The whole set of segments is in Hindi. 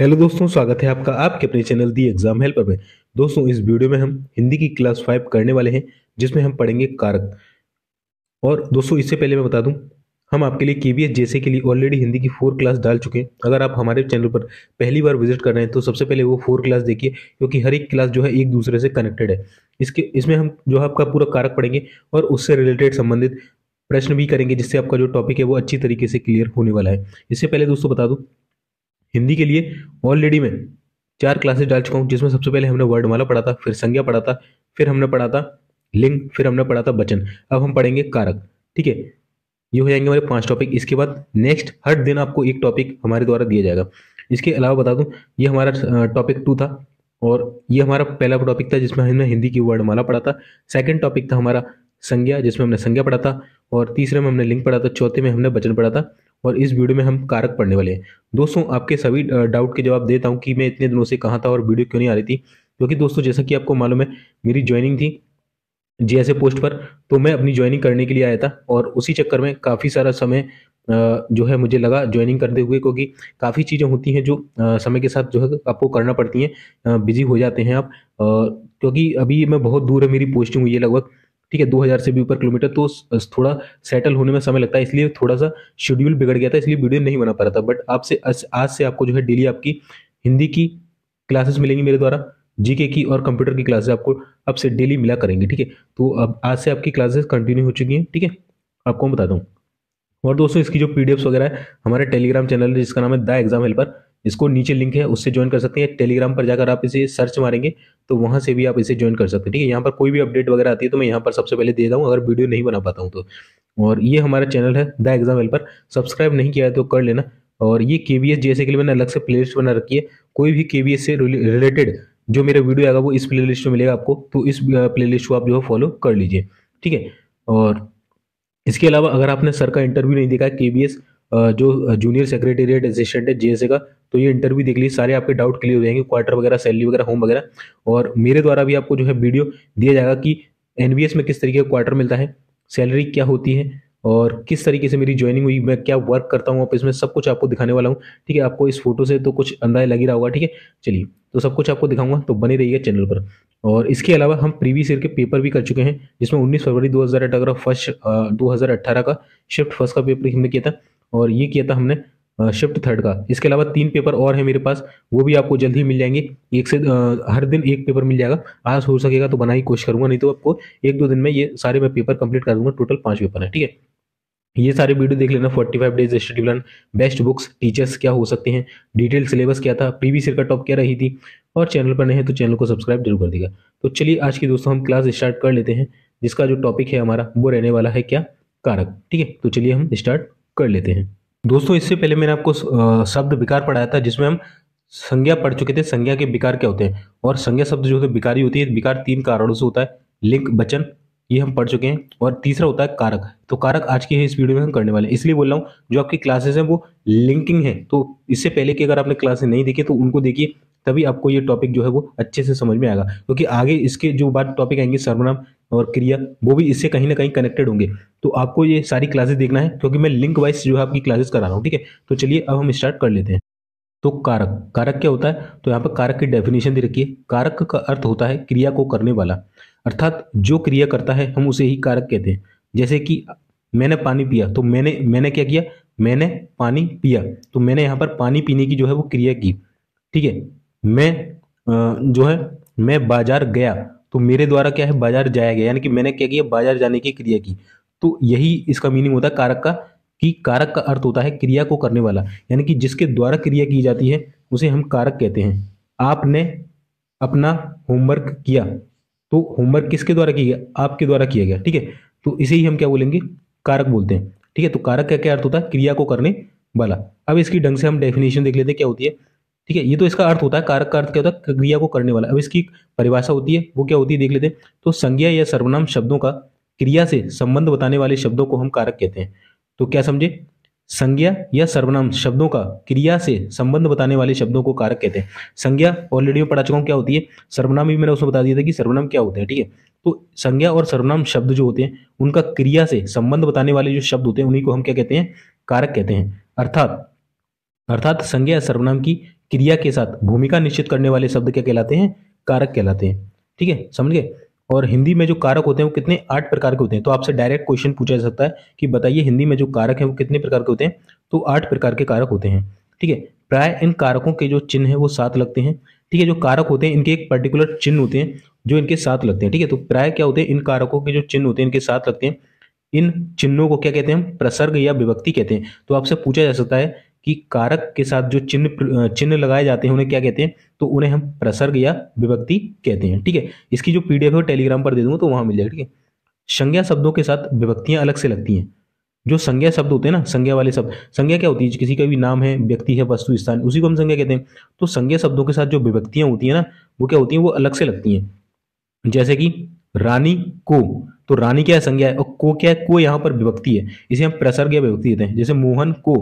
हेलो दोस्तों स्वागत है आपका आपके अपने चैनल दी एग्जाम हेल्पर में दोस्तों इस वीडियो में हम हिंदी की क्लास फाइव करने वाले हैं जिसमें हम पढ़ेंगे कारक और दोस्तों इससे पहले मैं बता दूं हम आपके लिए के वी एस जैसे के लिए ऑलरेडी हिंदी की फोर क्लास डाल चुके हैं अगर आप हमारे चैनल पर पहली बार विजिट कर रहे हैं तो सबसे पहले वो फोर क्लास देखिए क्योंकि हर एक क्लास जो है एक दूसरे से कनेक्टेड है इसके इसमें हम जो है आपका पूरा कारक पढ़ेंगे और उससे रिलेटेड संबंधित प्रश्न भी करेंगे जिससे आपका जो टॉपिक है वो अच्छी तरीके से क्लियर होने वाला है इससे पहले दोस्तों बता दूँ हिंदी के लिए ऑलरेडी मैं चार क्लासेस डाल चुका हूँ जिसमें सबसे पहले हमने वर्ड माला पढ़ा था फिर संज्ञा पढ़ा था फिर हमने पढ़ा था लिंग फिर हमने पढ़ा था वचन अब हम पढ़ेंगे कारक ठीक है ये हो जाएंगे हमारे पांच टॉपिक इसके बाद नेक्स्ट हर दिन आपको एक टॉपिक हमारे द्वारा दिया जाएगा इसके अलावा बता दूं ये हमारा टॉपिक टू था और ये हमारा पहला टॉपिक था जिसमें हमने हिंदी की वर्ड माला पढ़ा था सेकंड टॉपिक था हमारा संज्ञा जिसमें हमने संज्ञा पढ़ा था और तीसरे में हमने लिंग पढ़ा था चौथे में हमने वचन पढ़ा था और इस वीडियो में हम कारक पढ़ने वाले हैं दोस्तों आपके सभी डाउट के जवाब देता हूँ कि मैं इतने दिनों से कहाँ था और वीडियो क्यों नहीं आ रही थी क्योंकि दोस्तों जैसा कि आपको मालूम है मेरी ज्वाइनिंग थी ऐसे पोस्ट पर तो मैं अपनी ज्वाइनिंग करने के लिए आया था और उसी चक्कर में काफ़ी सारा समय जो है मुझे लगा ज्वाइनिंग करते हुए क्योंकि काफ़ी चीज़ें होती हैं जो समय के साथ जो है आपको करना पड़ती हैं बिजी हो जाते हैं आप क्योंकि अभी मैं बहुत दूर है मेरी पोस्टिंग हुई है लगभग ठीक है दो हजार से भी ऊपर किलोमीटर तो थोड़ा सेटल होने में समय लगता है इसलिए थोड़ा सा शेड्यूल बिगड़ गया था इसलिए वीडियो नहीं बना पा रहा था बट आपसे आज से आपको जो है डेली आपकी हिंदी की क्लासेस मिलेंगी मेरे द्वारा जीके की और कंप्यूटर की क्लासेस आपको अब से डेली मिला करेंगे ठीक है तो अब आज से आपकी क्लासेस कंटिन्यू हो चुकी हैं ठीक है आपको मैं बताता हूँ और दोस्तों इसकी जो पीडीएफ वगैरह है हमारे टेलीग्राम चैनल है जिसका नाम है द एग्जाम हेल्पर इसको नीचे लिंक है उससे ज्वाइन कर सकते हैं टेलीग्राम पर जाकर आप इसे सर्च मारेंगे तो वहाँ से भी आप इसे ज्वाइन कर सकते हैं ठीक है यहाँ पर कोई भी अपडेट वगैरह आती है तो मैं यहाँ पर सबसे पहले दे दूँ अगर वीडियो नहीं बना पाता हूँ तो और ये हमारा चैनल है द एग्जाम हेल्पर सब्सक्राइब नहीं किया है तो कर लेना और ये के वी एस जैसे के लिए मैंने अलग से लिस्ट बना रखी है कोई भी के वी एस से रिलेटेड जो मेरा वीडियो आएगा वो इस लिस्ट में मिलेगा आपको तो इस लिस्ट को आप जो है फॉलो कर लीजिए ठीक है और इसके अलावा अगर आपने सर का इंटरव्यू नहीं देखा है के बी एस जो जूनियर सेक्रेटेरिएट असिस्टेंट है जे का तो ये इंटरव्यू देख लीजिए सारे आपके डाउट क्लियर हो जाएंगे क्वार्टर वगैरह सैलरी वगैरह होम वगैरह और मेरे द्वारा भी आपको जो है वीडियो दिया जाएगा कि एन में किस तरीके का क्वार्टर मिलता है सैलरी क्या होती है और किस तरीके से मेरी ज्वाइनिंग हुई मैं क्या वर्क करता हूँ ऑफिस में सब कुछ आपको दिखाने वाला हूँ ठीक है आपको इस फोटो से तो कुछ अंदाजा लगी रहा होगा ठीक है चलिए तो सब कुछ आपको दिखाऊंगा तो बने रहिए चैनल पर और इसके अलावा हम प्रीवियस ईयर के पेपर भी कर चुके हैं जिसमें 19 फरवरी दो का फर्स्ट दो का शिफ्ट फर्स्ट का पेपर हमने किया था और ये किया था हमने शिफ्ट थर्ड का इसके अलावा तीन पेपर और है मेरे पास वो भी आपको जल्द ही मिल जाएंगे एक से हर दिन एक पेपर मिल जाएगा आज हो सकेगा तो बना ही कोशिश करूंगा नहीं तो आपको एक दो दिन में ये सारे मैं पेपर कंप्लीट कर दूंगा टोटल पाँच पेपर है ठीक है ये सारे वीडियो देख लेना 45 days study plan best books teachers क्या हो सकते हैं डिटेल सिलेबस क्या था प्रीवियस ईयर का टॉप क्या रही थी और चैनल पर नए हैं तो चैनल को सब्सक्राइब जरूर कर देगा तो चलिए आज की दोस्तों हम क्लास स्टार्ट कर लेते हैं जिसका जो टॉपिक है हमारा वो रहने वाला है क्या कारक ठीक है तो चलिए हम स्टार्ट कर लेते हैं दोस्तों इससे पहले मैंने आपको शब्द विकार पढ़ाया था जिसमें हम संज्ञा पढ़ चुके थे संज्ञा के विकार क्या होते हैं और संज्ञा शब्द जो होते हैं विकारी होती है विकार तीन कारणों से होता है लिंग वचन ये हम पढ़ चुके हैं और तीसरा होता है कारक तो कारक आज की इस वीडियो में हम करने वाले हैं इसलिए बोल रहा हूँ जो आपकी क्लासेस हैं वो लिंकिंग है तो इससे पहले की अगर आपने क्लासेस नहीं देखी तो उनको देखिए तभी आपको ये टॉपिक जो है वो अच्छे से समझ में आएगा क्योंकि तो आगे इसके जो बात टॉपिक आएंगे सर्वनाम और क्रिया वो भी इससे कहीं ना कहीं कनेक्टेड होंगे तो आपको ये सारी क्लासेस देखना है क्योंकि मैं लिंक वाइज जो है आपकी क्लासेस करा रहा हूँ ठीक है तो चलिए अब हम स्टार्ट कर लेते हैं तो कारक कारक क्या होता है तो यहाँ पर कारक की डेफिनेशन दे रखिए कारक का अर्थ होता है क्रिया को करने वाला अर्थात जो क्रिया करता है हम उसे ही कारक कहते हैं जैसे कि मैंने पानी पिया तो मैंने मैंने क्या किया मैंने पानी पिया तो मैंने यहाँ पर पानी पीने की जो है वो क्रिया की ठीक है मैं जो है मैं बाजार गया तो मेरे द्वारा क्या है बाजार जाया गया यानी कि मैंने क्या किया बाजार जाने की क्रिया की तो यही इसका मीनिंग होता है कारक का कि कारक का अर्थ होता है क्रिया को करने वाला यानी कि जिसके द्वारा क्रिया की जाती है उसे हम कारक कहते हैं आपने अपना होमवर्क किया तो होमवर्क किसके द्वारा किया गया आपके द्वारा किया गया ठीक है तो इसे ही हम क्या बोलेंगे कारक बोलते हैं ठीक है तो कारक का क्या अर्थ होता है क्रिया को करने वाला अब इसकी ढंग से हम डेफिनेशन देख लेते हैं क्या होती है ठीक है ये तो इसका अर्थ होता है कारक का अर्थ क्या होता है क्रिया को करने वाला अब इसकी परिभाषा होती है वो क्या होती है देख लेते हैं तो संज्ञा या सर्वनाम शब्दों का क्रिया से संबंध बताने वाले शब्दों को हम कारक कहते हैं तो क्या समझे संज्ञा या सर्वनाम शब्दों का क्रिया से संबंध बताने वाले शब्दों को कारक कहते हैं संज्ञा ऑलरेडी मैं पढ़ा चुका हूँ क्या होती है सर्वनाम भी मैंने उसमें बता दिया था कि सर्वनाम क्या होता है ठीक है तो संज्ञा और सर्वनाम शब्द जो होते हैं उनका क्रिया से संबंध बताने वाले जो शब्द होते हैं उन्हीं को हम क्या कहते हैं कारक कहते हैं अर्थात अर्थात संज्ञा या सर्वनाम की क्रिया के साथ भूमिका निश्चित करने वाले शब्द क्या कहलाते हैं कारक कहलाते हैं ठीक है समझ गए और हिंदी में जो कारक होते हैं वो कितने आठ प्रकार के होते हैं तो आपसे डायरेक्ट क्वेश्चन पूछा जा सकता है कि बताइए हिंदी में जो कारक है वो कितने प्रकार के होते हैं तो आठ प्रकार के कारक होते हैं ठीक है प्राय इन कारकों के जो चिन्ह है वो साथ लगते हैं ठीक है जो कारक होते हैं इनके एक पर्टिकुलर चिन्ह होते हैं जो इनके साथ लगते हैं ठीक है तो प्राय क्या होते हैं इन कारकों के जो चिन्ह होते हैं इनके साथ लगते हैं इन चिन्हों को क्या कहते हैं प्रसर्ग या विभक्ति कहते हैं तो आपसे पूछा जा सकता है कि कारक के साथ जो चिन्ह चिन्ह लगाए जाते हैं उन्हें क्या कहते हैं तो उन्हें हम प्रसर्ग या विभक्ति कहते हैं ठीक है इसकी जो पीडीएफ है टेलीग्राम पर दे दूंगा तो वहां मिल जाएगा ठीक है संज्ञा शब्दों के साथ विभक्तियां अलग से लगती हैं जो संज्ञा शब्द होते हैं ना संज्ञा वाले शब्द संज्ञा क्या होती है किसी का भी नाम है व्यक्ति है वस्तु स्थान उसी को हम संज्ञा कहते हैं तो संज्ञा शब्दों के साथ जो विभक्तियां होती है ना वो क्या होती है वो अलग से लगती हैं जैसे कि रानी को तो रानी क्या है संज्ञा है और को क्या है को यहाँ पर विभक्ति है इसे हम प्रसर्ग या विभक्ति देते हैं जैसे मोहन को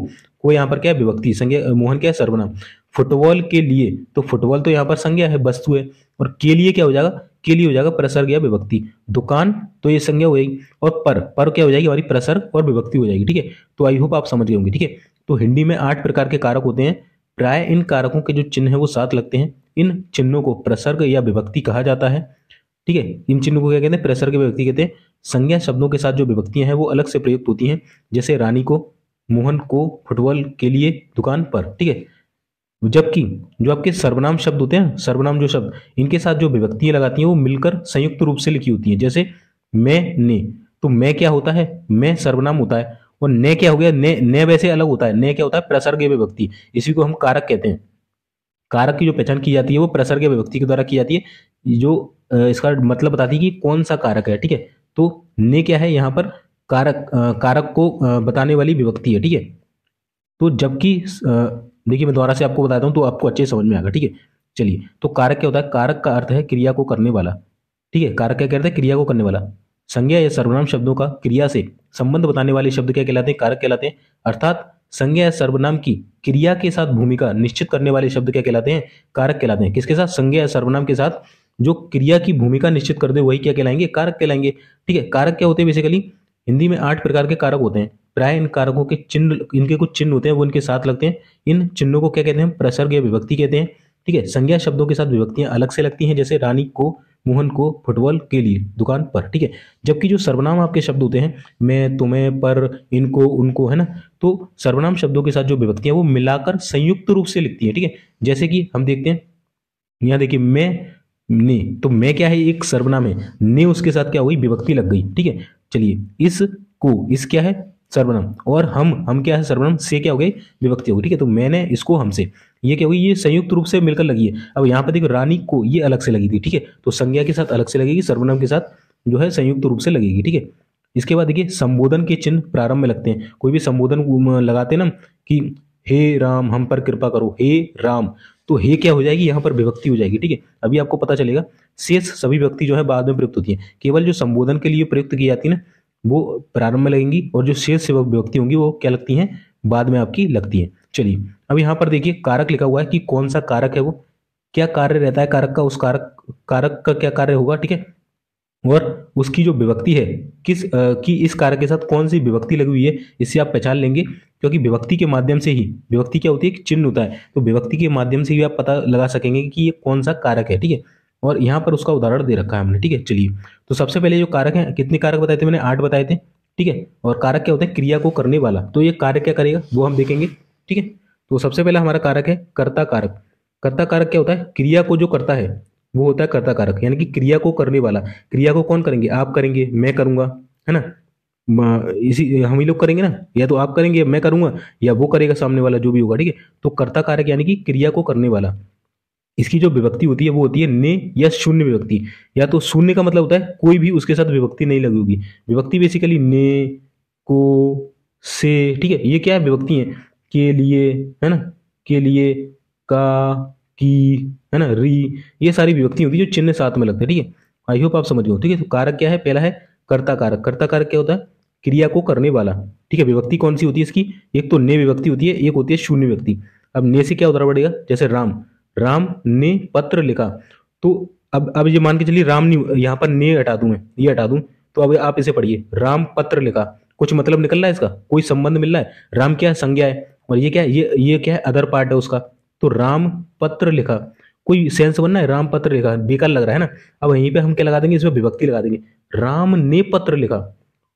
को यहाँ पर क्या है विभक्ति संज्ञा मोहन क्या है सर्वनाम फुटबॉल के लिए तो फुटबॉल तो यहाँ पर संज्ञा है वस्तु है और के लिए क्या हो जाएगा के लिए हो जाएगा प्रसर्ग या विभक्ति दुकान तो ये संज्ञा हो जाएगी और पर पर क्या हो जाएगी हमारी प्रसर्ग और विभक्ति हो जाएगी ठीक है तो आई होप आप समझ गए होंगे ठीक है तो हिंदी में आठ प्रकार के कारक होते हैं प्राय इन कारकों के जो चिन्ह है वो साथ लगते हैं इन चिन्हों को प्रसर्ग या विभक्ति कहा जाता है ठीक है इन चिन्हों को क्या कहते हैं प्रेसर के विभक्ति कहते हैं संज्ञा शब्दों के साथ जो विभक्तियां हैं वो अलग से प्रयुक्त होती हैं जैसे रानी को मोहन को फुटबॉल के लिए दुकान पर ठीक है जबकि जो आपके सर्वनाम शब्द होते हैं सर्वनाम जो शब्द इनके साथ जो विभक्तियां लगाती हैं वो मिलकर संयुक्त रूप से लिखी होती हैं जैसे मैं ने तो मैं क्या होता है मैं सर्वनाम होता है और ने क्या हो गया ने ने वैसे अलग होता है ने क्या होता है प्रसर्ग विभक्ति इसी को हम कारक कहते हैं कारक की जो पहचान की जाती है वो प्रसर्ग विभक्ति के द्वारा की जाती है जो इसका मतलब बताती है कि कौन सा कारक है ठीक है तो ने क्या है यहाँ पर कारक कारक को बताने वाली विभक्ति है ठीक है तो जबकि देखिए मैं दोबारा से आपको बताता हूँ तो आपको अच्छे समझ में आएगा ठीक है चलिए तो कारक क्या होता है कारक का अर्थ है क्रिया को करने वाला ठीक है कारक क्या कहता है क्रिया को करने वाला संज्ञा या सर्वनाम शब्दों का क्रिया से संबंध बताने वाले शब्द क्या कहलाते हैं कारक कहलाते हैं अर्थात संज्ञा या सर्वनाम की क्रिया के साथ भूमिका निश्चित करने वाले शब्द क्या कहलाते हैं कारक कहलाते हैं किसके साथ संज्ञा या सर्वनाम के साथ जो क्रिया की भूमिका निश्चित कर दे वही क्या कहलाएंगे कारक कहलाएंगे ठीक है कारक क्या होते हैं बेसिकली हिंदी में आठ प्रकार के कारक होते हैं प्राय इन कारकों के चिन्ह इनके कुछ चिन्ह होते हैं वो इनके साथ लगते हैं इन चिन्हों को क्या कहते हैं प्रसर्ग या विभक्ति कहते हैं ठीक है संज्ञा शब्दों के साथ विभक्तियां अलग से लगती हैं जैसे रानी को मोहन को फुटबॉल के लिए दुकान पर ठीक है जबकि जो सर्वनाम आपके शब्द होते हैं मैं तुम्हें पर इनको उनको है ना तो सर्वनाम शब्दों के साथ जो विभक्तियां वो मिलाकर संयुक्त रूप से लिखती है ठीक है जैसे कि हम देखते हैं यहाँ देखिए मैं ने तो मैं क्या है एक सर्वनाम है ने उसके साथ क्या हुई विभक्ति लग गई ठीक है चलिए इस को इस क्या है सर्वनाम और हम हम क्या है सर्वनाम से क्या हो गई विभक्ति हो गई ठीक है तो मैंने इसको हमसे ये क्या हुई ये संयुक्त रूप से मिलकर लगी है अब यहाँ पर देखो रानी को ये अलग से लगी थी ठीक है तो संज्ञा के साथ अलग से लगेगी सर्वनाम के साथ जो है संयुक्त रूप से लगेगी ठीक है इसके बाद देखिए संबोधन के चिन्ह प्रारंभ में लगते हैं कोई भी संबोधन लगाते हैं ना कि हे राम हम पर कृपा करो हे राम तो हे क्या हो जाएगी यहाँ पर विभक्ति हो जाएगी ठीक है अभी आपको पता चलेगा शेष सभी व्यक्ति जो है बाद में प्रयुक्त होती है केवल जो संबोधन के लिए प्रयुक्त की जाती है ना वो प्रारंभ में लगेंगी और जो शेष व्यक्ति होंगी वो क्या लगती है बाद में आपकी लगती है चलिए अब यहाँ पर देखिए कारक लिखा हुआ है कि कौन सा कारक है वो क्या कार्य रहता है कारक का उस कारक कारक का क्या कार्य होगा ठीक है और उसकी जो विभक्ति है किस आ, की इस कारक के साथ कौन सी विभक्ति लगी हुई है इससे आप पहचान लेंगे क्योंकि विभक्ति के माध्यम से ही विभक्ति क्या होती है एक चिन्ह होता है तो विभक्ति के माध्यम से भी आप पता लगा सकेंगे कि ये कौन सा कारक है ठीक है और यहाँ पर उसका उदाहरण दे रखा है हमने ठीक है चलिए तो सबसे पहले जो कारक है कितने कारक बताए थे मैंने आठ बताए थे ठीक है और कारक क्या होता है क्रिया को करने वाला तो ये कार्य क्या करेगा वो हम देखेंगे ठीक है तो सबसे पहला हमारा कारक है कर्ता कारक कर्ता कारक क्या होता है क्रिया को जो करता है वो होता है कर्ता कारक यानी कि क्रिया को करने वाला क्रिया को कौन करेंगे आप करेंगे मैं करूंगा है ना इसी हम ही लोग करेंगे ना या तो आप करेंगे मैं करूंगा या वो करेगा सामने वाला जो भी होगा ठीक है तो कर्ता कारक यानी कि क्रिया को करने वाला इसकी जो विभक्ति होती है वो होती है ने या शून्य विभक्ति या तो शून्य का मतलब होता है कोई भी उसके साथ विभक्ति नहीं लगी होगी विभक्ति बेसिकली ने को से ठीक है ये क्या है विभक्ति है के लिए है ना के लिए का की है ना री ये सारी विभक्ति होती है जो चिन्ह साथ में लगते हैं ठीक है आई होप आप समझ गए ठीक है तो कारक क्या है पहला है कर्ता कारक कर्ता कारक क्या होता है क्रिया को करने वाला ठीक है विभक्ति कौन सी होती है इसकी एक तो ने विभक्ति होती है एक होती है शून्य व्यक्ति अब ने से क्या उतारा पड़ेगा जैसे राम राम ने पत्र लिखा तो अब अब ये मान के चलिए राम नहीं यहाँ पर ने हटा दू मैं ये हटा दू तो अब आप इसे पढ़िए राम पत्र लिखा कुछ मतलब निकल रहा है इसका कोई संबंध मिल रहा है राम क्या है संज्ञा है और ये क्या है ये ये क्या है अदर पार्ट है उसका तो राम पत्र लिखा कोई सेंस बनना है राम पत्र लिखा बेकार लग रहा है ना अब यहीं पे हम क्या लगा देंगे इसमें विभक्ति लगा देंगे राम ने पत्र लिखा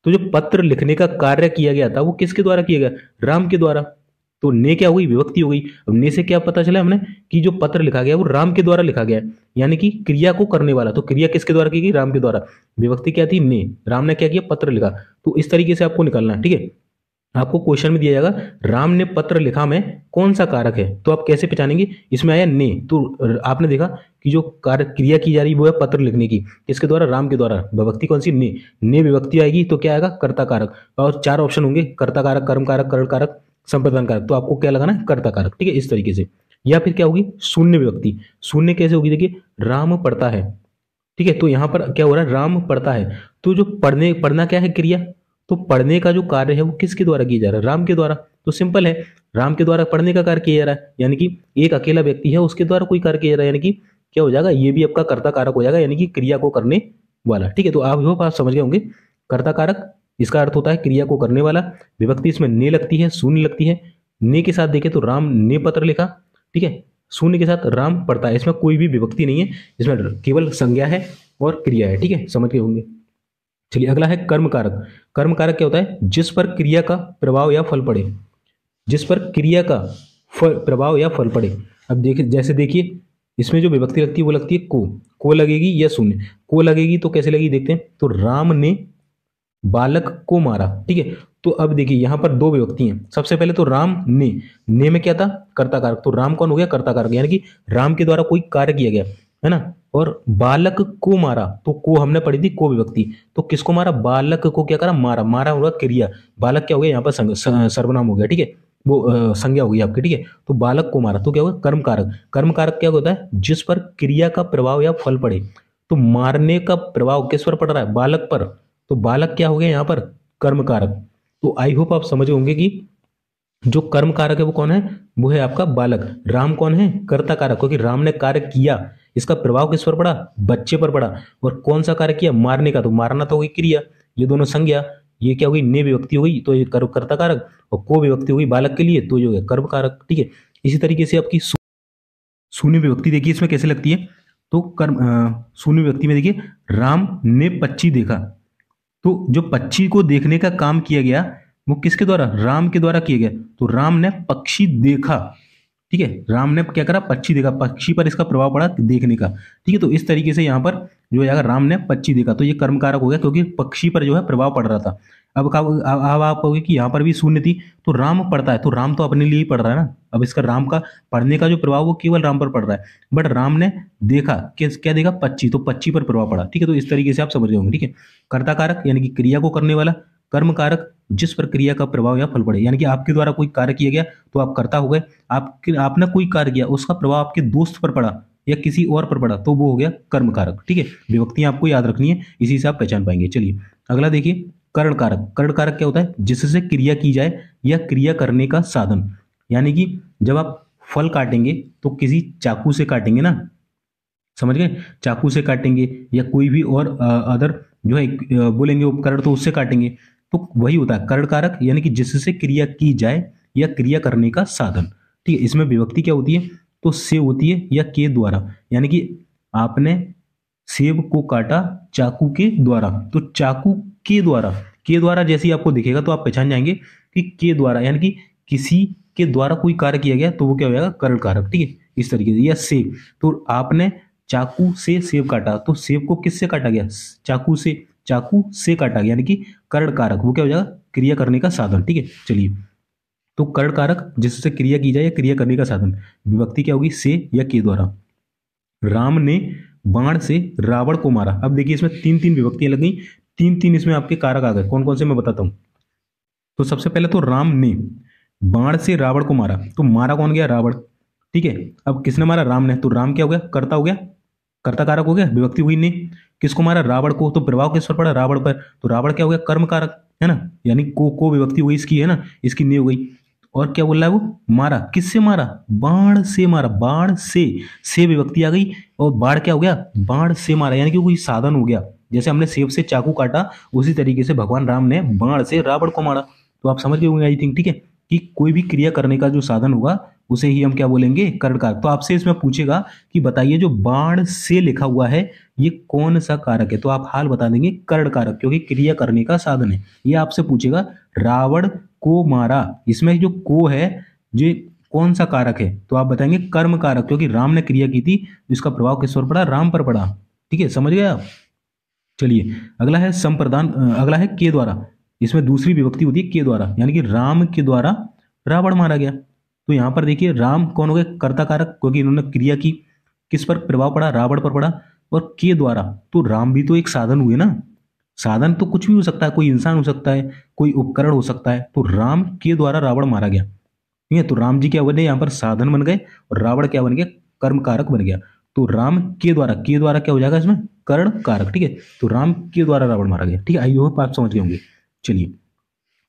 तो जो पत्र लिखने का कार्य किया गया था वो किसके द्वारा किया गया राम के द्वारा तो ने क्या हुई विभक्ति हो गई अब ने से क्या पता चला हमने कि जो पत्र लिखा गया वो राम के द्वारा लिखा गया यानी कि क्रिया को करने वाला तो क्रिया किसके द्वारा की गई राम के द्वारा विभक्ति क्या थी ने राम ने क्या किया पत्र लिखा तो इस तरीके से आपको निकालना है ठीक है आपको क्वेश्चन में दिया जाएगा राम ने पत्र लिखा में कौन सा कारक है तो आप कैसे पहचानेंगे इसमें आया ने तो आपने देखा कि जो कार्य क्रिया की जा रही है वो है पत्र लिखने की इसके द्वारा राम के द्वारा विभक्ति कौन सी ने ने विभक्ति आएगी तो क्या आएगा कर्ता कारक और चार ऑप्शन होंगे कर्ता कारक कर्म कारक करण कारक संप्रदान कारक तो आपको क्या लगाना है कर्ता कारक ठीक है इस तरीके से या फिर क्या होगी शून्य विभक्ति शून्य कैसे होगी देखिए राम पढ़ता है ठीक है तो यहाँ पर क्या हो रहा है राम पढ़ता है तो जो पढ़ने पढ़ना क्या है क्रिया तो पढ़ने का जो कार्य है वो किसके द्वारा किया जा रहा है राम के द्वारा तो सिंपल है राम के द्वारा पढ़ने का कार्य किया जा रहा है यानी कि एक अकेला व्यक्ति है उसके द्वारा कोई कार्य किया जा रहा है यानी कि क्या हो जाएगा ये भी आपका कर्ता कारक हो जाएगा यानी कि क्रिया को करने वाला ठीक है तो आप होप आप समझ गए होंगे कर्ता कारक इसका अर्थ होता है क्रिया को करने वाला विभक्ति इसमें ने लगती है शून्य लगती है ने के साथ देखे तो राम ने पत्र लिखा ठीक है शून्य के साथ राम पढ़ता है इसमें कोई भी विभक्ति नहीं है इसमें केवल संज्ञा है और क्रिया है ठीक है समझ गए होंगे चलिए अगला है कर्म कारक कर्म कारक क्या होता है जिस पर क्रिया का प्रभाव या फल पड़े जिस पर क्रिया का फल प्रभाव या फल पड़े अब देखिए जैसे देखिए इसमें जो विभक्ति लगती है वो लगती है को को लगेगी या शून्य को लगेगी तो कैसे लगेगी देखते हैं तो राम ने बालक को मारा ठीक है तो अब देखिए यहां पर दो विभक्ति हैं सबसे पहले तो राम ने ने में क्या था कर्ता कारक तो राम कौन हो गया कर्ता कारक यानी कि राम के द्वारा कोई कार्य किया गया है ना और बालक को मारा तो को हमने पढ़ी थी को विभक्ति तो किसको मारा बालक को क्या करा मारा मारा हुआ क्रिया बालक क्या हो गया यहाँ पर सर्वनाम हो गया ठीक है वो संज्ञा गई आपकी ठीक है तो बालक को मारा तो क्या होगा कर्म कारक कर्म कारक क्या होता है जिस पर क्रिया का प्रभाव या फल पड़े तो मारने का प्रभाव किस पर पड़ रहा है बालक पर तो बालक क्या हो गया यहाँ पर कर्म कारक तो आई होप आप समझ होंगे कि जो कर्म कारक है वो कौन है वो है आपका बालक राम कौन है कर्ता कारक क्योंकि राम ने कार्य किया इसका प्रभाव किस पर पड़ा बच्चे पर पड़ा और कौन सा कार्य किया मारने का तो मारना तो होगी क्रिया ये दोनों संज्ञा ये क्या हुई नि विभक्ति हुई तो ये कर्म कर्ता कारक और को विभक्ति हुई बालक के लिए तो ये कर्म कारक ठीक है इसी तरीके से आपकी शून्य विभक्ति देखिए इसमें कैसे लगती है तो कर्म शून्य व्यक्ति में देखिए राम ने पक्षी देखा तो जो पक्षी को देखने का काम किया गया वो किसके द्वारा राम के द्वारा किया गया तो राम ने पक्षी देखा ठीक है राम ने क्या करा पक्षी देखा पक्षी पर इसका प्रभाव पड़ा देखने का ठीक है तो इस तरीके से यहाँ पर जो अगर राम ने पक्षी देखा तो ये कर्मकारक हो गया क्योंकि पक्षी पर जो है प्रभाव पड़ रहा था अब अब आप कहोगे कि यहाँ पर भी शून्य थी तो राम पढ़ता है तो राम तो अपने लिए ही पढ़ रहा है ना अब इसका राम का पढ़ने का जो प्रभाव वो केवल राम पर पड़ रहा है बट राम ने देखा कि क्या देखा पक्षी तो पक्षी पर प्रभाव पड़ा ठीक है तो इस तरीके से आप समझ रहे होंगे ठीक है कर्ता कारक यानी कि क्रिया को करने वाला कर्म कारक जिस पर क्रिया का प्रभाव या फल पड़े यानी कि आपके द्वारा कोई कार्य किया गया तो आप करता हो गए आपके आपने कोई कार्य किया उसका प्रभाव आपके दोस्त पर पड़ा या किसी और पर पड़ा तो वो हो गया कर्म कारक ठीक है विभक्तियां आपको याद रखनी है इसी से आप पहचान पाएंगे चलिए अगला देखिए करण कारक करण कारक क्या होता है जिससे क्रिया की जाए या क्रिया करने का साधन यानी कि जब आप फल काटेंगे तो किसी चाकू से काटेंगे ना समझ गए चाकू से काटेंगे या कोई भी और अदर जो है बोलेंगे उपकरण तो उससे काटेंगे तो वही होता है करण कारक यानी कि जिससे क्रिया की जाए या क्रिया करने का साधन ठीक है इसमें विभक्ति क्या होती है तो से होती है या के द्वारा यानी कि आपने सेब को काटा चाकू के द्वारा तो चाकू के द्वारा के द्वारा जैसे ही आपको दिखेगा तो आप पहचान जाएंगे कि के द्वारा यानी कि किसी के द्वारा कोई कार्य किया गया तो वो क्या हो जाएगा करण कारक ठीक है इस तरीके से या सेब तो आपने चाकू से सेब काटा तो सेब को किससे काटा गया चाकू से चाकू से काटा गया यानी कि कर्ण कारक वो क्या हो जाएगा क्रिया करने का साधन ठीक है चलिए तो करण कारक जिससे क्रिया की जाए या क्रिया करने का साधन विभक्ति क्या होगी से या के द्वारा राम ने बाण से रावण को मारा अब देखिए इसमें तीन तीन विभक्तियां लग गई तीन तीन इसमें आपके कारक आ गए कौन कौन से मैं बताता हूँ तो सबसे पहले तो राम ने बाण से रावण को मारा तो मारा कौन गया रावण ठीक है अब किसने मारा राम ने तो राम क्या हो गया करता हो गया कर्ता कारक हो गया विभक्ति हुई नहीं किसको मारा रावण को तो प्रभाव किस पर पड़ा रावण पर तो रावण क्या हो गया कर्म कारक है ना यानी को को विभक्ति हुई इसकी है ना इसकी नहीं हो गई और क्या बोल रहा है वो मारा किससे मारा बाण से मारा बाण से से विभक्ति आ गई और बाढ़ क्या हो गया बाण से मारा यानी कि कोई साधन हो गया जैसे हमने सेब से चाकू काटा उसी तरीके से भगवान राम ने बाण से रावण को मारा तो आप समझ गए होंगे आई थिंक ठीक है कि कोई भी क्रिया करने का जो साधन होगा उसे ही हम क्या बोलेंगे कर्ण कारक तो आपसे इसमें पूछेगा कि बताइए जो बाण से लिखा हुआ है ये कौन सा कारक है तो आप हाल बता देंगे कर्ण कारक क्योंकि क्रिया करने का साधन है ये आपसे पूछेगा रावण को मारा इसमें जो को है जो कौन सा कारक है तो आप बताएंगे कर्म कारक क्योंकि राम ने क्रिया की थी जिसका प्रभाव किस पर पड़ा राम पर पड़ा ठीक है समझ गए आप चलिए अगला है संप्रदान अगला है के द्वारा इसमें दूसरी विभक्ति होती है के द्वारा यानी कि राम के द्वारा रावण मारा गया तो यहाँ पर देखिए राम कौन हो गए कर्ता कारक क्योंकि इन्होंने क्रिया की किस पर प्रभाव पड़ा रावण पर पड़ा और के द्वारा तो राम भी तो एक साधन हुए ना साधन तो कुछ भी हो सकता है कोई इंसान हो सकता है कोई उपकरण हो सकता है तो राम के द्वारा रावण मारा गया ठीक है तो राम जी क्या बने यहाँ पर साधन बन गए और रावण क्या बन गया कर्म कारक बन गया तो राम के द्वारा के द्वारा क्या हो जाएगा इसमें कर्ण कारक ठीक है तो राम के द्वारा रावण मारा गया ठीक है आई होप आप समझ गए होंगे चलिए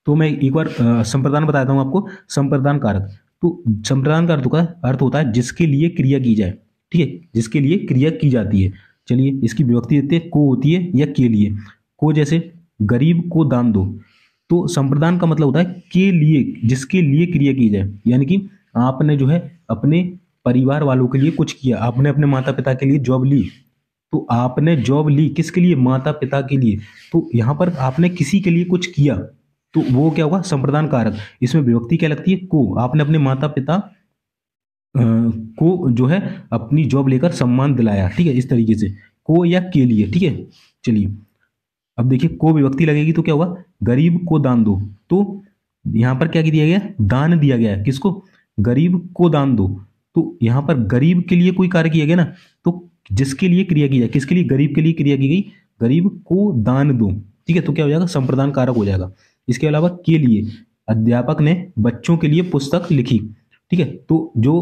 तो मैं एक बार संप्रदान बताता हूँ आपको संप्रदान कारक तो संप्रदान कारक का अर्थ होता है जिसके लिए क्रिया की जाए ठीक है जिसके लिए क्रिया की जाती है चलिए इसकी विभक्ति देते हैं को होती है या के लिए को जैसे गरीब को दान दो तो संप्रदान का मतलब होता है के लिए जिसके लिए क्रिया की जाए यानी कि आपने जो है अपने परिवार वालों के लिए कुछ किया आपने अपने माता पिता के लिए जॉब ली तो आपने जॉब ली किसके लिए माता पिता के लिए तो यहाँ पर आपने किसी के लिए कुछ किया तो वो क्या होगा संप्रदान कारक इसमें विभक्ति क्या लगती है को आपने अपने माता पिता को जो है अपनी जॉब लेकर सम्मान दिलाया ठीक है इस तरीके से को या के लिए ठीक है चलिए अब देखिए को विभक्ति लगेगी तो क्या होगा गरीब को दान दो तो यहाँ पर क्या दिया गया दान दिया गया किसको गरीब को दान दो तो यहाँ पर गरीब के लिए कोई कार्य किया गया ना तो जिसके लिए क्रिया की जाए किसके लिए गरीब के लिए क्रिया की गई गरीब को दान दो ठीक है तो क्या हो जाएगा संप्रदान कारक हो जाएगा इसके अलावा के लिए अध्यापक ने बच्चों के लिए पुस्तक लिखी ठीक है तो जो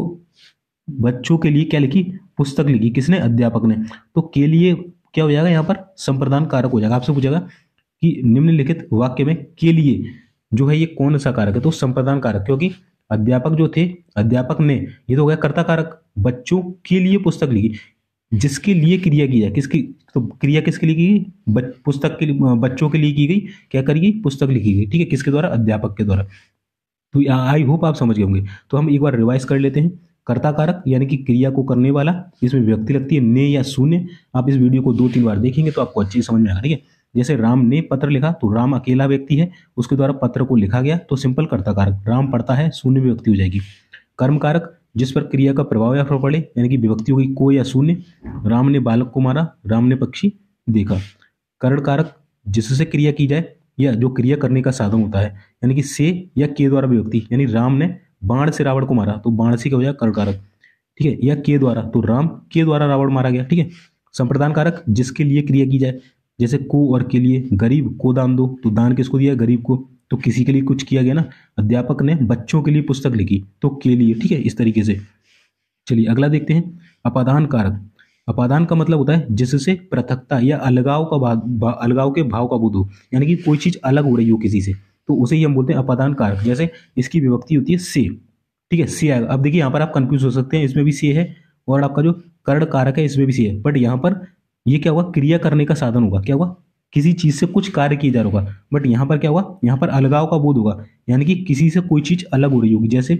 बच्चों के लिए क्या लिखी पुस्तक लिखी किसने अध्यापक ने तो के लिए क्या हो जाएगा यहाँ पर संप्रदान कारक हो जाएगा आपसे पूछेगा कि निम्नलिखित वाक्य में के लिए जो है ये कौन सा कारक है तो संप्रदान कारक क्योंकि अध्यापक जो थे अध्यापक ने ये तो हो गया कर्ता कारक बच्चों के लिए पुस्तक लिखी जिसके लिए क्रिया की जाए किसकी तो क्रिया किसके लिए की गई पुस्तक के लिए बच्चों के लिए की गई क्या करिए पुस्तक लिखी गई ठीक है किसके द्वारा अध्यापक के द्वारा तो आई होप आप समझ गए होंगे तो हम एक बार रिवाइज कर लेते हैं कर्ता कारक यानी कि क्रिया को करने वाला इसमें व्यक्ति लगती है ने या शून्य आप इस वीडियो को दो तीन बार देखेंगे तो आपको अच्छी समझ में आएगा ठीक है जैसे राम ने पत्र लिखा तो राम अकेला व्यक्ति है उसके द्वारा पत्र को लिखा गया तो सिंपल कर्ता कारक राम पढ़ता है शून्य व्यक्ति हो जाएगी कर्म कारक जिस पर क्रिया का प्रभाव या प्रभाव पड़े यानी कि विभक्ति होगी को या शून्य राम ने बालक को मारा राम ने पक्षी देखा करण कारक जिससे क्रिया की जाए या जो क्रिया करने का साधन होता है यानी कि से या के द्वारा विभक्ति यानी राम ने बाण से रावण को मारा तो बाण से क्या हो जाएगा करण कारक ठीक है या के द्वारा तो राम के द्वारा रावण मारा गया ठीक है संप्रदान कारक जिसके लिए क्रिया की जाए जैसे को और के लिए गरीब को दान दो तो दान किसको दिया गरीब को तो किसी के लिए कुछ किया गया ना अध्यापक ने बच्चों के लिए पुस्तक लिखी तो के लिए ठीक है इस तरीके से चलिए अगला देखते हैं अपादान कारक अपादान का मतलब होता है जिससे पृथकता या अलगाव का भाग अलगाव के भाव का बोध हो यानी कि कोई चीज़ अलग हो रही हो किसी से तो उसे ही हम बोलते हैं अपादान कारक जैसे इसकी विभक्ति होती है से ठीक है से आएगा अब देखिए यहाँ पर आप कंफ्यूज हो सकते हैं इसमें भी से है और आपका जो कर्ण कारक है इसमें भी से है बट यहाँ पर ये क्या हुआ क्रिया करने का साधन होगा क्या हुआ किसी चीज़ से कुछ कार्य किया जा रहा होगा बट यहाँ पर क्या होगा यहाँ पर अलगाव का बोध होगा यानी कि किसी से कोई चीज़ अलग हो रही होगी जैसे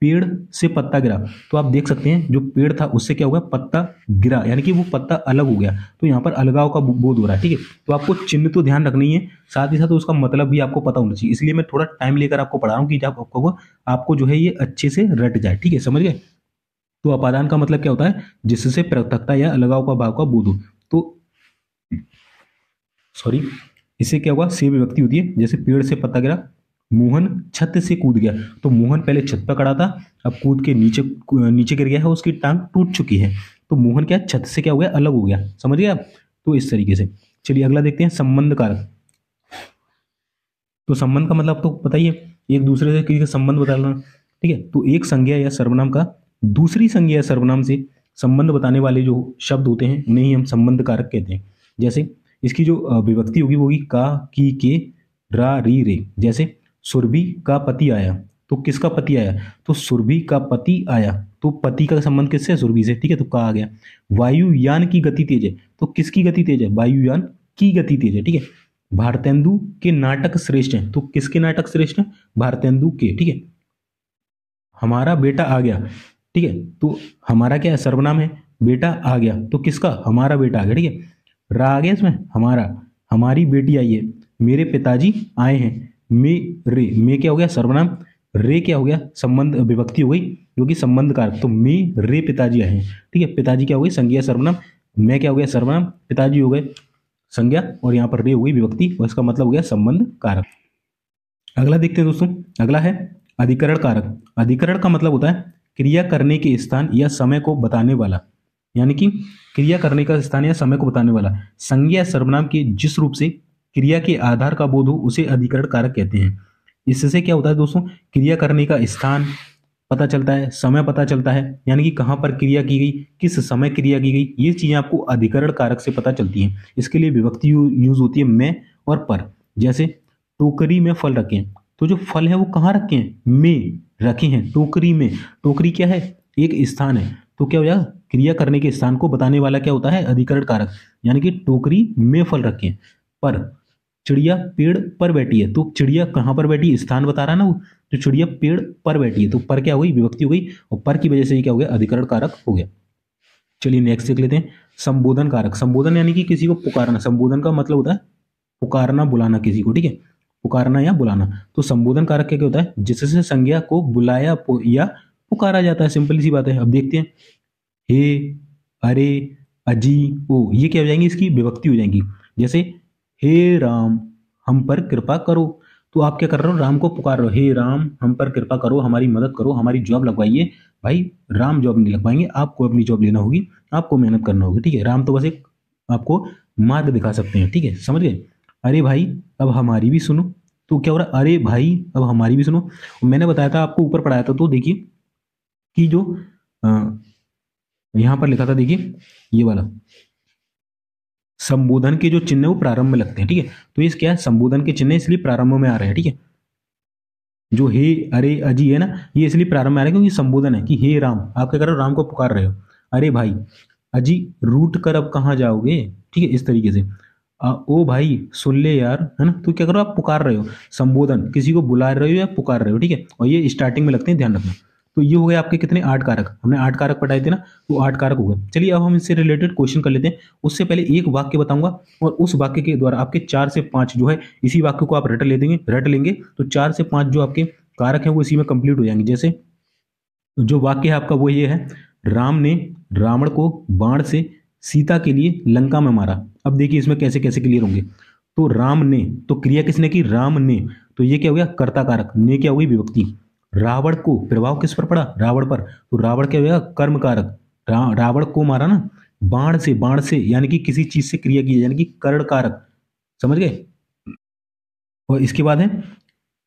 पेड़ से पत्ता गिरा तो आप देख सकते हैं जो पेड़ था उससे क्या हुआ पत्ता गिरा यानी कि वो पत्ता अलग हो गया तो यहाँ पर अलगाव का बोध हो रहा है ठीक है तो आपको चिन्ह तो ध्यान रखना ही है साथ ही साथ उसका मतलब भी आपको पता होना चाहिए इसलिए मैं थोड़ा टाइम लेकर आपको पढ़ा रहा हूँ कि जब आपको आपको जो है ये अच्छे से रट जाए ठीक है समझ गए तो अपादान का मतलब क्या होता है जिससे पृथकता या अलगाव का भाव का बोध हो तो सॉरी इससे क्या हुआ सेम व्यक्ति होती है जैसे पेड़ से पत्ता गिरा मोहन छत से कूद गया तो मोहन पहले छत पर खड़ा था अब कूद के नीचे नीचे गिर गया है उसकी टांग टूट चुकी है तो मोहन क्या छत से क्या हो गया अलग हो गया समझ गया तो इस तरीके से चलिए अगला देखते हैं संबंध कारक तो संबंध का मतलब तो बताइए एक दूसरे से किसी का संबंध बताना ठीक है तो एक संज्ञा या सर्वनाम का दूसरी संज्ञा या सर्वनाम से संबंध बताने वाले जो शब्द होते हैं उन्हें ही हम संबंध कारक कहते हैं जैसे इसकी जो विभक्ति होगी वो होगी का की के रा री रे जैसे सुरभि का पति आया तो किसका पति आया तो सुरभि का पति आया तो पति का संबंध किससे सुरभि से ठीक है तो का आ गया वायुयान की गति तेज है तो किसकी गति तेज है वायुयान की गति तेज है ठीक है भारतेंदु के नाटक श्रेष्ठ हैं तो किसके नाटक श्रेष्ठ हैं भारतेंदु के ठीक है हमारा बेटा आ गया ठीक है तो हमारा क्या है सर्वनाम है बेटा आ गया तो किसका हमारा बेटा आ गया ठीक है रागेश में हमारा हमारी बेटी आई है मेरे पिताजी आए हैं मे रे मे क्या हो गया सर्वनाम रे क्या हो गया संबंध विभक्ति हो गई जो कि संबंध कार तो मे रे पिताजी आए हैं ठीक है पिताजी क्या हो गई संज्ञा सर्वनाम मैं क्या हो गया सर्वनाम पिताजी हो गए संज्ञा और यहाँ पर रे हो गई विभक्ति और इसका मतलब हो गया संबंध कारक अगला देखते हैं दोस्तों अगला है अधिकरण कारक अधिकरण का मतलब होता है क्रिया करने के स्थान या समय को बताने वाला यानी कि क्रिया करने का स्थान या समय को बताने वाला संज्ञा सर्वनाम के जिस रूप से क्रिया के आधार का बोध हो उसे अधिकरण कारक कहते हैं इससे क्या होता है दोस्तों क्रिया करने का स्थान पता चलता है समय पता चलता है यानी कि कहाँ पर क्रिया की गई किस समय क्रिया की गई ये चीज़ें आपको अधिकरण कारक से पता चलती हैं इसके लिए विभक्ति यूज होती है मैं और पर जैसे टोकरी में फल रखें तो जो फल है वो कहाँ रखे हैं में रखे हैं टोकरी में टोकरी क्या है एक स्थान है तो क्या हो जाएगा क्रिया करने के स्थान को बताने वाला क्या होता है अधिकरण कारक यानी कि टोकरी में फल रखें पर चिड़िया पेड़ पर बैठी है तो चिड़िया कहाँ पर बैठी स्थान बता रहा है ना वो तो चिड़िया पेड़ पर बैठी है तो पर क्या हुई विभक्ति हो गई और पर की वजह से क्या हो गया अधिकरण कारक हो गया चलिए नेक्स्ट देख लेते हैं संबोधन कारक संबोधन यानी कि किसी को पुकारना संबोधन का मतलब होता है पुकारना बुलाना किसी को ठीक है पुकारना या बुलाना तो संबोधन कारक क्या क्या होता है जिससे संज्ञा को बुलाया या पुकारा जाता है सिंपल सी बात है अब देखते हैं हे अरे अजी ओ ये क्या हो जाएंगी इसकी विभक्ति हो जाएंगी जैसे हे राम हम पर कृपा करो तो आप क्या कर रहे हो राम को पुकार रहे हो हे राम हम पर कृपा करो हमारी मदद करो हमारी जॉब लगवाइए भाई राम जॉब नहीं लगवाएंगे आपको अपनी जॉब लेना होगी आपको मेहनत करना होगी ठीक है राम तो बस एक आपको मार्ग दिखा सकते हैं ठीक है समझ गए अरे भाई अब हमारी भी सुनो तो क्या हो रहा है अरे भाई अब हमारी भी सुनो मैंने बताया था आपको ऊपर पढ़ाया था तो देखिए कि जो यहां पर लिखा था देखिए ये वाला संबोधन के जो चिन्ह वो प्रारंभ में लगते हैं ठीक है तो ये क्या है संबोधन के चिन्ह इसलिए प्रारंभ में आ रहे हैं ठीक है जो हे अरे अजी है ना ये इसलिए प्रारंभ में आ रहे हैं क्योंकि संबोधन है कि हे राम आप क्या कर रहे हो राम को पुकार रहे हो अरे भाई अजी रूट कर अब कहाँ जाओगे ठीक है इस तरीके से आ, ओ भाई सुन ले यार है ना तो क्या करो आप पुकार रहे हो संबोधन किसी को बुला रहे हो या पुकार रहे हो ठीक है और ये स्टार्टिंग में लगते हैं ध्यान रखना तो ये हो गए आपके कितने आठ कारक हमने आठ कारक पढ़ाए थे ना वो तो आठ कारक हो गए चलिए अब हम इससे रिलेटेड क्वेश्चन कर लेते हैं उससे पहले एक वाक्य बताऊंगा और उस वाक्य के द्वारा आपके चार से पांच जो है इसी वाक्य को आप रट ले देंगे रट लेंगे तो चार से पांच जो आपके कारक हैं वो इसी में कंप्लीट हो जाएंगे जैसे जो वाक्य है आपका वो ये है राम ने रावण को बाण से सीता के लिए लंका में मारा अब देखिए इसमें कैसे कैसे क्लियर होंगे तो राम ने तो क्रिया किसने की राम ने तो ये क्या हो गया कर्ता कारक ने क्या हुई विभक्ति रावण को प्रभाव किस पर पड़ा रावण पर तो रावण क्या हुआ कर्म कारक रावण को मारा ना बाण से बाण से यानी कि किसी चीज से क्रिया की यानी कि कर्ण कारक समझ गए और इसके बाद है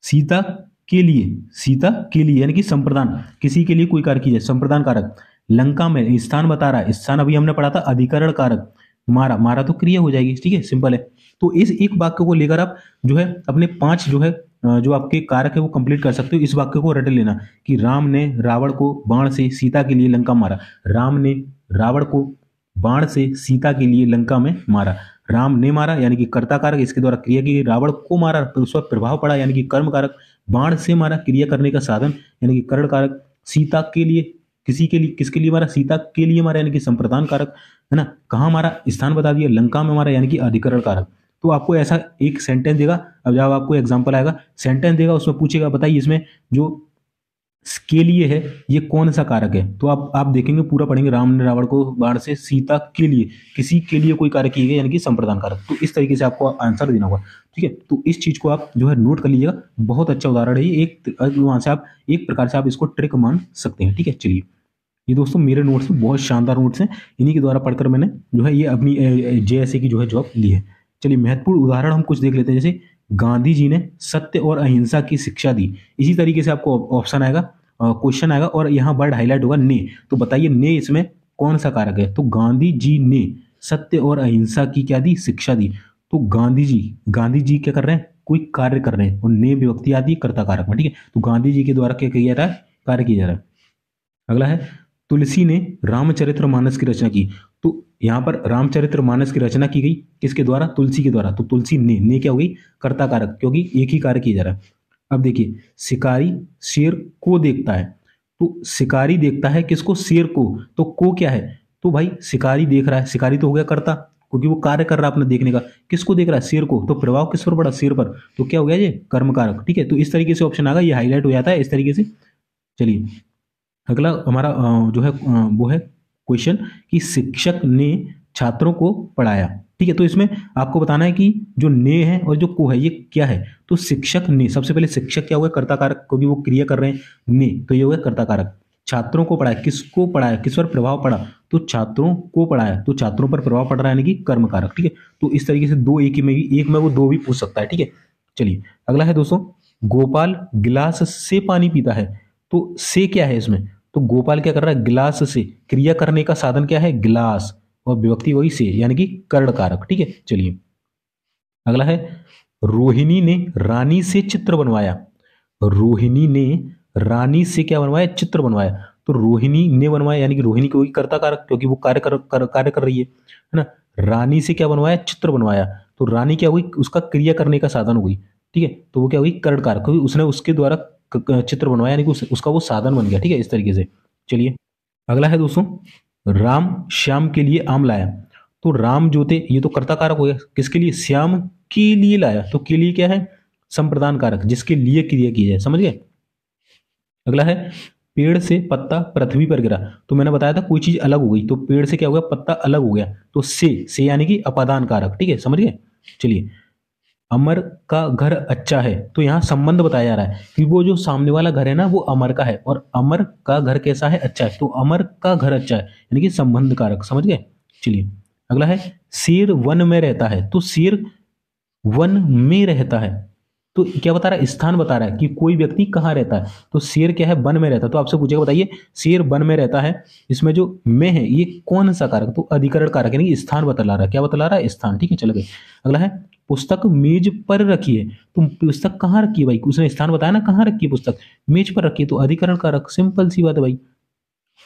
सीता के लिए सीता के लिए यानी कि संप्रदान किसी के लिए कोई कार्य किया जाए संप्रदान कारक लंका में स्थान बता रहा है स्थान अभी हमने पढ़ा था अधिकरण कारक मारा मारा तो क्रिया हो जाएगी ठीक है सिंपल है तो इस एक वाक्य को लेकर आप जो है अपने पांच जो है जो आपके कारक है वो कंप्लीट कर सकते हो इस वाक्य को रट लेना कि राम ने रावण को बाण से सीता के लिए लंका मारा राम ने रावण को बाण से सीता के लिए लंका में मारा राम ने मारा यानी कि कर्ता कारक इसके द्वारा क्रिया की रावण को मारा उस पर प्रभाव पड़ा यानी कि कर्म कारक बाण से मारा क्रिया करने का साधन यानी कि करण कारक सीता के लिए किसी के लिए किसके लिए मारा सीता के लिए मारा यानी कि संप्रदान कारक है ना कहाँ मारा स्थान बता दिया लंका में मारा यानी कि अधिकरण कारक तो आपको ऐसा एक सेंटेंस देगा अब जब आपको एग्जाम्पल आएगा सेंटेंस देगा उसमें पूछेगा बताइए इसमें जो के लिए है ये कौन सा कारक है तो आप आप देखेंगे पूरा पढ़ेंगे राम ने रावण को बाण से सीता के लिए किसी के लिए कोई कारक किए गए यानी कि संप्रदान कारक तो इस तरीके से आपको आंसर देना होगा ठीक है तो इस चीज़ को आप जो है नोट कर लीजिएगा बहुत अच्छा उदाहरण है ये एक वहां से आप एक प्रकार से आप इसको ट्रिक मान सकते हैं ठीक है चलिए ये दोस्तों मेरे नोट्स बहुत शानदार नोट्स हैं इन्हीं के द्वारा पढ़कर मैंने जो है ये अपनी जे की जो है जॉब ली है चलिए महत्वपूर्ण उदाहरण हम कुछ देख लेते हैं जैसे गांधी जी ने सत्य और अहिंसा की शिक्षा दी इसी तरीके से आपको ऑप्शन आएगा क्वेश्चन आएगा और यहाँ वर्ड हाईलाइट होगा ने तो बताइए ने इसमें कौन सा कारक है तो गांधी जी ने सत्य और अहिंसा की क्या दी शिक्षा दी तो गांधी जी गांधी जी क्या कर रहे हैं कोई कार्य कर रहे हैं और ने विभक्ति आदि कर्ता कारक में ठीक है तो गांधी जी के द्वारा क्या किया जा रहा है कार्य किया जा रहा है अगला है तुलसी ने रामचरित्र मानस की रचना की तो यहाँ पर रामचरित्र मानस की रचना की गई किसके द्वारा तुलसी के द्वारा तो तुलसी ने ने क्या हो गई कर्ता कारक क्योंकि एक ही कार्य किया जा रहा है अब देखिए शिकारी शेर को देखता है तो शिकारी देखता है किसको शेर को तो को क्या है तो भाई शिकारी देख रहा है शिकारी तो हो गया कर्ता क्योंकि वो कार्य कर रहा है अपना देखने का किसको देख रहा है शेर को तो प्रभाव किस पर पड़ा शेर पर तो क्या हो गया ये कर्मकारक ठीक है तो इस तरीके से ऑप्शन आ गया ये हाईलाइट हो जाता है इस तरीके से चलिए अगला हमारा जो है वो है क्वेश्चन कि शिक्षक ने छात्रों को पढ़ाया ठीक है तो इसमें आपको बताना है कि जो ने है और जो को है ये क्या है तो शिक्षक ने सबसे पहले शिक्षक क्या हुआ कर्ता कारक क्योंकि वो क्रिया कर रहे हैं ने तो ये हुआ कर्ता कारक छात्रों को पढ़ाया किसको पढ़ाया किस पर प्रभाव पड़ा तो छात्रों को पढ़ाया तो छात्रों पर प्रभाव पड़ रहा है यानी कि कर्म कारक ठीक है तो इस तरीके से दो एक ही में भी एक में वो दो भी पूछ सकता है ठीक है चलिए अगला है दोस्तों गोपाल गिलास से पानी पीता है तो से क्या है इसमें तो गोपाल क्या कर रहा है गिलास से क्रिया करने का साधन क्या है गिलास और विभक्ति वही से यानी कि कर्ण कारक ठीक है चलिए अगला है रोहिणी ने रानी से चित्र बनवाया रोहिणी ने रानी से क्या बनवाया चित्र बनवाया तो रोहिणी ने बनवाया यानी कि रोहिणी क्योंकि कर्ता कारक क्योंकि वो कार्य कर, कर कार्य कर रही है है ना रानी से क्या बनवाया चित्र बनवाया तो रानी क्या हुई उसका क्रिया करने का साधन हुई ठीक है तो वो क्या हुई कर्ण कारक क्योंकि उसने उसके द्वारा चित्र बनवाया यानी कि उस, उसका वो साधन बन गया ठीक है इस तरीके से चलिए अगला है दोस्तों राम श्याम के लिए आम लाया तो राम जो थे ये तो कर्ता कारक हो गया किसके लिए श्याम के लिए लाया तो के लिए क्या है संप्रदान कारक जिसके लिए क्रिया की जाए समझ गए अगला है पेड़ से पत्ता पृथ्वी पर गिरा तो मैंने बताया था कोई चीज अलग हो गई तो पेड़ से क्या हो गया पत्ता अलग हो गया तो से से यानी कि अपादान कारक ठीक है समझ गए चलिए अमर का घर अच्छा है तो यहाँ संबंध बताया जा रहा है कि वो जो सामने वाला घर है ना वो अमर का है और अमर का घर कैसा है अच्छा है तो अमर का घर अच्छा है यानी कि संबंध कारक समझ गए चलिए अगला है शेर वन में रहता है तो शेर वन में रहता है तो क्या बता रहा है स्थान बता रहा है कि कोई व्यक्ति कहाँ रहता है तो शेर क्या है वन में रहता है तो आपसे पूछेगा बताइए शेर वन में रहता है इसमें जो में है ये कौन सा कारक तो अधिकरण कारक यानी स्थान बतला रहा है क्या बतला रहा है स्थान ठीक है चले गए अगला है पुस्तक मेज पर रखिए तुम पुस्तक कहाँ रखिए भाई उसने स्थान बताया ना कहाँ रखिए पुस्तक मेज पर रखिए तो अधिकरण का रख सिंपल सी बात है भाई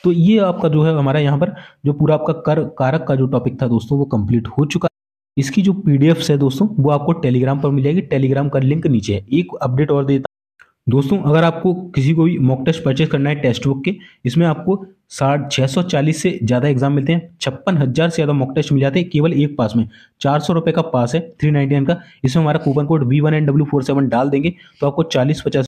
तो ये आपका जो है हमारा यहाँ पर जो पूरा आपका कर कारक का जो टॉपिक था दोस्तों वो कंप्लीट हो चुका है इसकी जो पी है दोस्तों वो आपको टेलीग्राम पर मिल जाएगी टेलीग्राम का लिंक नीचे है एक अपडेट और देता दोस्तों अगर आपको किसी को भी मॉक टेस्ट परचेज करना है टेस्ट बुक के इसमें आपको साठ छः सौ चालीस से ज़्यादा एग्जाम मिलते हैं छप्पन हज़ार से ज़्यादा मॉक टेस्ट मिल जाते हैं केवल एक पास में चार सौ रुपये का पास है थ्री नाइन्टी नाइन का इसमें हमारा coupon code V one N W four seven डाल देंगे तो आपको चालीस पचास